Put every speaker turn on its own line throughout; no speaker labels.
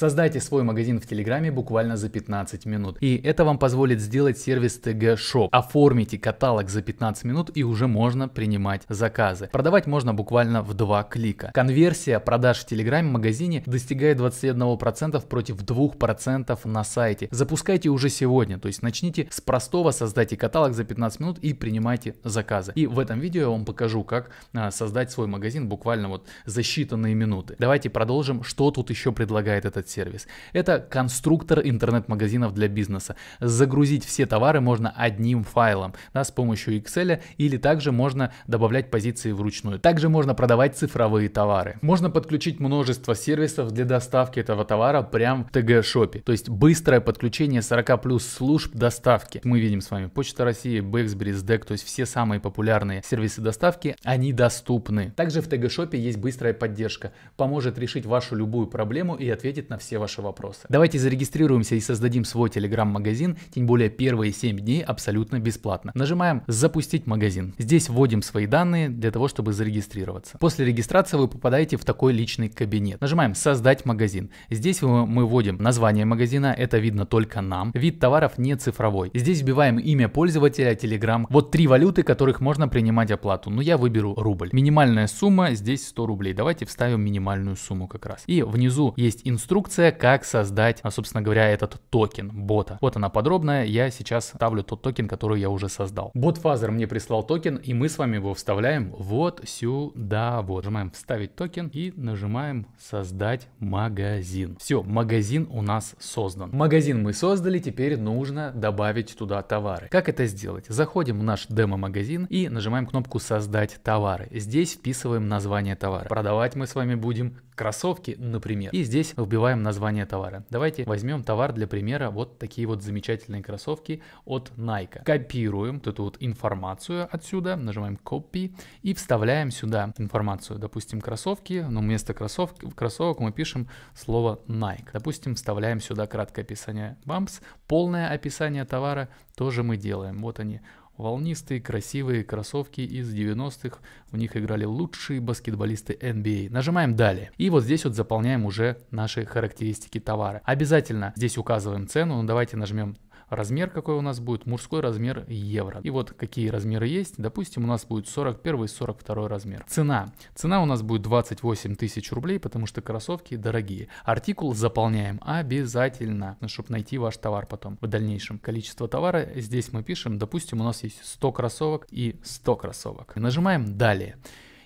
Создайте свой магазин в Телеграме буквально за 15 минут. И это вам позволит сделать сервис TG Shop. Оформите каталог за 15 минут и уже можно принимать заказы. Продавать можно буквально в два клика. Конверсия продаж в Телеграме магазине достигает 21% против 2% на сайте. Запускайте уже сегодня, то есть начните с простого, создайте каталог за 15 минут и принимайте заказы. И в этом видео я вам покажу, как а, создать свой магазин буквально вот за считанные минуты. Давайте продолжим, что тут еще предлагает этот сервис Это конструктор интернет-магазинов для бизнеса. Загрузить все товары можно одним файлом да, с помощью Excel или также можно добавлять позиции вручную. Также можно продавать цифровые товары. Можно подключить множество сервисов для доставки этого товара прямо в ТГ-шопе. То есть быстрое подключение 40 плюс служб доставки. Мы видим с вами Почта России, Бэксберис, Дэк, то есть все самые популярные сервисы доставки, они доступны. Также в ТГ-шопе есть быстрая поддержка. Поможет решить вашу любую проблему и ответит на все ваши вопросы. Давайте зарегистрируемся и создадим свой телеграм-магазин, тем более первые 7 дней абсолютно бесплатно. Нажимаем «Запустить магазин». Здесь вводим свои данные для того, чтобы зарегистрироваться. После регистрации вы попадаете в такой личный кабинет. Нажимаем «Создать магазин». Здесь мы вводим название магазина, это видно только нам. Вид товаров не цифровой. Здесь вбиваем имя пользователя, Telegram. Вот три валюты, которых можно принимать оплату. Но я выберу рубль. Минимальная сумма здесь 100 рублей. Давайте вставим минимальную сумму как раз. И внизу есть инструкция инструкция, как создать, а, собственно говоря, этот токен бота. Вот она подробная, я сейчас ставлю тот токен, который я уже создал. Ботфазер мне прислал токен, и мы с вами его вставляем вот сюда вот. Нажимаем вставить токен и нажимаем создать магазин. Все, магазин у нас создан. Магазин мы создали, теперь нужно добавить туда товары. Как это сделать? Заходим в наш демо-магазин и нажимаем кнопку создать товары. Здесь вписываем название товара. Продавать мы с вами будем кроссовки, например. И здесь вбиваем забываем название товара. Давайте возьмем товар для примера, вот такие вот замечательные кроссовки от Nike. Копируем вот эту вот информацию отсюда, нажимаем copy и вставляем сюда информацию. Допустим, кроссовки, но ну, вместо кроссов... кроссовок мы пишем слово Nike. Допустим, вставляем сюда краткое описание Bumps, полное описание товара тоже мы делаем. Вот они, Волнистые, красивые кроссовки из 90-х, в них играли лучшие баскетболисты NBA. А. Нажимаем далее. И вот здесь вот заполняем уже наши характеристики товара. Обязательно здесь указываем цену, но ну, давайте нажмем размер какой у нас будет, мужской размер евро. И вот какие размеры есть, допустим, у нас будет 41 и 42 размер. Цена. Цена у нас будет 28 тысяч рублей, потому что кроссовки дорогие. Артикул заполняем обязательно, чтобы найти ваш товар потом в дальнейшем. Количество товара здесь мы пишем, допустим, у нас есть 100 кроссовок и 100 кроссовок. Нажимаем «Далее».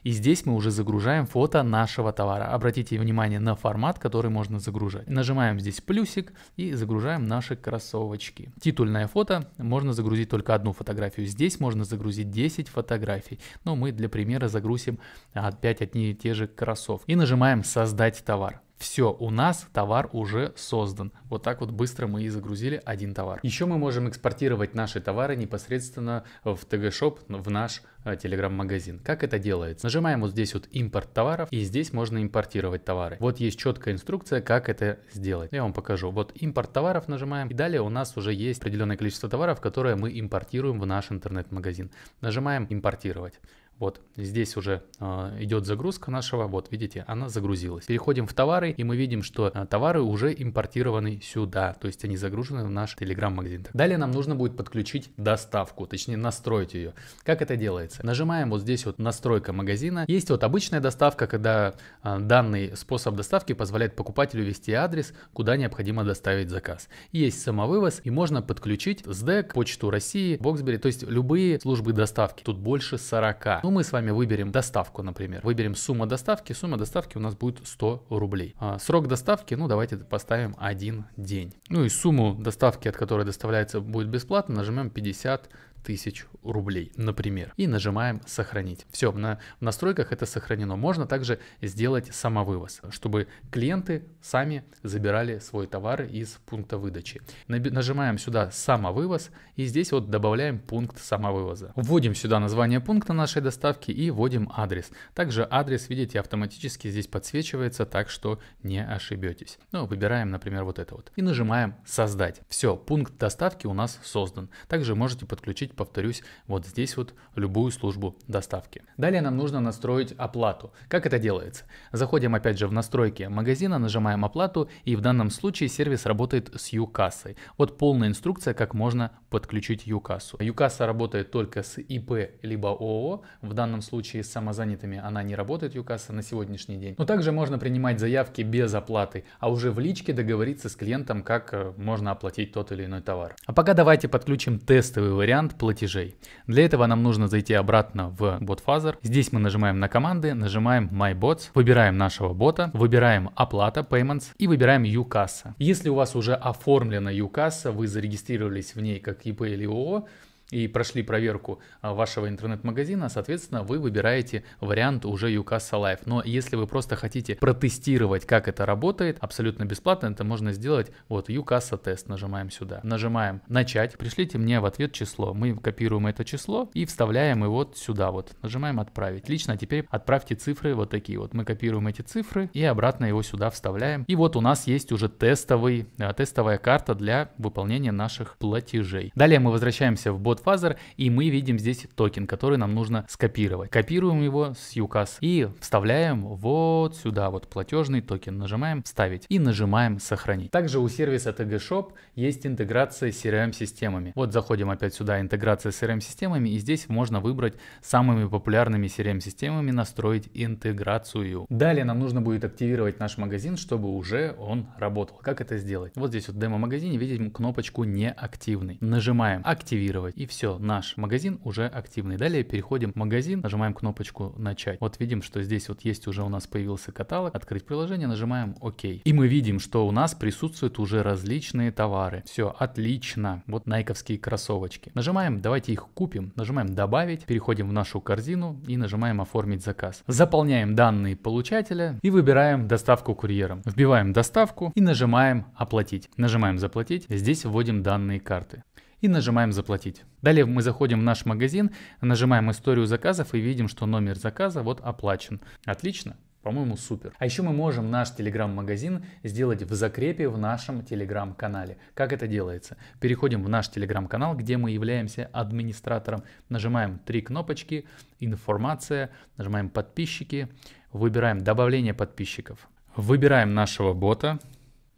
И здесь мы уже загружаем фото нашего товара. Обратите внимание на формат, который можно загружать. Нажимаем здесь плюсик и загружаем наши кроссовочки. Титульное фото можно загрузить только одну фотографию. Здесь можно загрузить 10 фотографий. Но мы для примера загрузим 5 а, одни и те же кроссовки. И нажимаем создать товар. Все, у нас товар уже создан. Вот так вот быстро мы и загрузили один товар. Еще мы можем экспортировать наши товары непосредственно в тг шоп в наш э, телеграм-магазин. Как это делается? Нажимаем вот здесь вот импорт товаров, и здесь можно импортировать товары. Вот есть четкая инструкция, как это сделать. Я вам покажу. Вот импорт товаров нажимаем, и далее у нас уже есть определенное количество товаров, которые мы импортируем в наш интернет-магазин. Нажимаем импортировать. Вот здесь уже э, идет загрузка нашего, вот видите, она загрузилась. Переходим в товары, и мы видим, что э, товары уже импортированы сюда, то есть они загружены в наш телеграм-магазин. Далее нам нужно будет подключить доставку, точнее настроить ее. Как это делается? Нажимаем вот здесь вот настройка магазина. Есть вот обычная доставка, когда э, данный способ доставки позволяет покупателю ввести адрес, куда необходимо доставить заказ. Есть самовывоз, и можно подключить СДЭК, Почту России, Боксбери, то есть любые службы доставки. Тут больше 40. Ну, мы с вами выберем доставку, например. Выберем сумму доставки. Сумма доставки у нас будет 100 рублей. А срок доставки, ну, давайте поставим один день. Ну и сумму доставки, от которой доставляется, будет бесплатно. Нажмем 50 тысяч рублей, например. И нажимаем «Сохранить». Все, на, в настройках это сохранено. Можно также сделать самовывоз, чтобы клиенты сами забирали свой товар из пункта выдачи. Нажимаем сюда «Самовывоз» и здесь вот добавляем пункт самовывоза. Вводим сюда название пункта нашей доставки и вводим адрес. Также адрес, видите, автоматически здесь подсвечивается, так что не ошибетесь. Ну, выбираем, например, вот это вот. И нажимаем «Создать». Все, пункт доставки у нас создан. Также можете подключить подключить, повторюсь, вот здесь вот любую службу доставки. Далее нам нужно настроить оплату. Как это делается? Заходим опять же в настройки магазина, нажимаем оплату и в данном случае сервис работает с Юкассой. Вот полная инструкция, как можно подключить Юкассу. Юкасса работает только с ИП либо ООО. В данном случае с самозанятыми она не работает, Юкасса, на сегодняшний день. Но также можно принимать заявки без оплаты, а уже в личке договориться с клиентом, как э, можно оплатить тот или иной товар. А пока давайте подключим тестовый вариант платежей. Для этого нам нужно зайти обратно в BotFather. Здесь мы нажимаем на команды, нажимаем My Bots, выбираем нашего бота, выбираем оплата, Payments и выбираем UCassa. Если у вас уже оформлена UCassa, вы зарегистрировались в ней как ИП или ООО, и прошли проверку а, вашего интернет-магазина, соответственно, вы выбираете вариант уже UCAS Alive. Но если вы просто хотите протестировать, как это работает, абсолютно бесплатно, это можно сделать вот UCAS тест, нажимаем сюда, нажимаем начать, пришлите мне в ответ число, мы копируем это число и вставляем его сюда вот, нажимаем отправить. Лично теперь отправьте цифры вот такие вот, мы копируем эти цифры и обратно его сюда вставляем. И вот у нас есть уже тестовый, э, тестовая карта для выполнения наших платежей. Далее мы возвращаемся в бот Godfather, и мы видим здесь токен, который нам нужно скопировать. Копируем его с UCAS и вставляем вот сюда, вот платежный токен. Нажимаем «Вставить» и нажимаем «Сохранить». Также у сервиса TG Shop есть интеграция с CRM-системами. Вот заходим опять сюда, интеграция с CRM-системами, и здесь можно выбрать самыми популярными CRM-системами, настроить интеграцию. Далее нам нужно будет активировать наш магазин, чтобы уже он работал. Как это сделать? Вот здесь вот в демо-магазине видим кнопочку «Неактивный». Нажимаем «Активировать» и и все, наш магазин уже активный. Далее переходим в магазин, нажимаем кнопочку «Начать». Вот видим, что здесь вот есть уже у нас появился каталог, открыть приложение, нажимаем «Ок». И мы видим, что у нас присутствуют уже различные товары. Все, отлично. Вот найковские кроссовочки. Нажимаем «Давайте их купим», нажимаем «Добавить», переходим в нашу корзину и нажимаем «Оформить заказ». Заполняем данные получателя и выбираем доставку курьером. Вбиваем доставку и нажимаем «Оплатить». Нажимаем «Заплатить». Здесь вводим данные карты и нажимаем «Заплатить». Далее мы заходим в наш магазин, нажимаем историю заказов и видим, что номер заказа вот оплачен. Отлично. По-моему, супер. А еще мы можем наш телеграм-магазин сделать в закрепе в нашем телеграм-канале. Как это делается? Переходим в наш телеграм-канал, где мы являемся администратором. Нажимаем три кнопочки «Информация», нажимаем «Подписчики», выбираем «Добавление подписчиков». Выбираем нашего бота,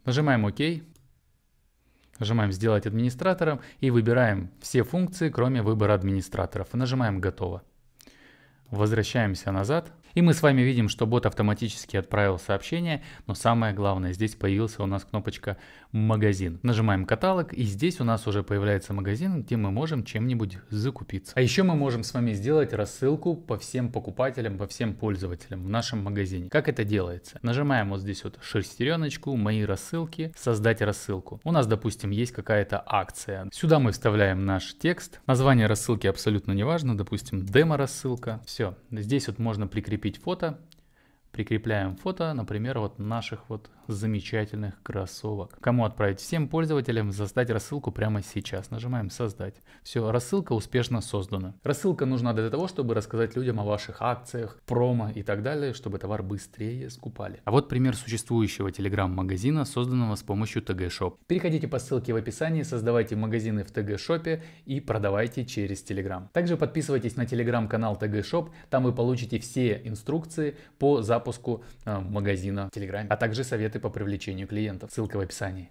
нажимаем «Ок», Нажимаем «Сделать администратором» и выбираем все функции, кроме выбора администраторов. нажимаем «Готово». Возвращаемся назад, и мы с вами видим, что бот автоматически отправил сообщение, но самое главное, здесь появился у нас кнопочка «Магазин». Нажимаем «Каталог», и здесь у нас уже появляется магазин, где мы можем чем-нибудь закупиться. А еще мы можем с вами сделать рассылку по всем покупателям, по всем пользователям в нашем магазине. Как это делается? Нажимаем вот здесь вот шестереночку «Мои рассылки», «Создать рассылку». У нас, допустим, есть какая-то акция. Сюда мы вставляем наш текст. Название рассылки абсолютно не важно, допустим, демо-рассылка. Все, здесь вот можно прикрепить закрепить фото Прикрепляем фото, например, вот наших вот замечательных кроссовок. Кому отправить? Всем пользователям создать рассылку прямо сейчас. Нажимаем создать. Все, рассылка успешно создана. Рассылка нужна для того, чтобы рассказать людям о ваших акциях, промо и так далее, чтобы товар быстрее скупали. А вот пример существующего телеграм-магазина, созданного с помощью ТГ-шоп. Переходите по ссылке в описании, создавайте магазины в ТГ-шопе и продавайте через Telegram. Также подписывайтесь на телеграм-канал ТГ-шоп. там вы получите все инструкции по запросу запуску а, магазина в Телеграме, а также советы по привлечению клиентов. Ссылка в описании.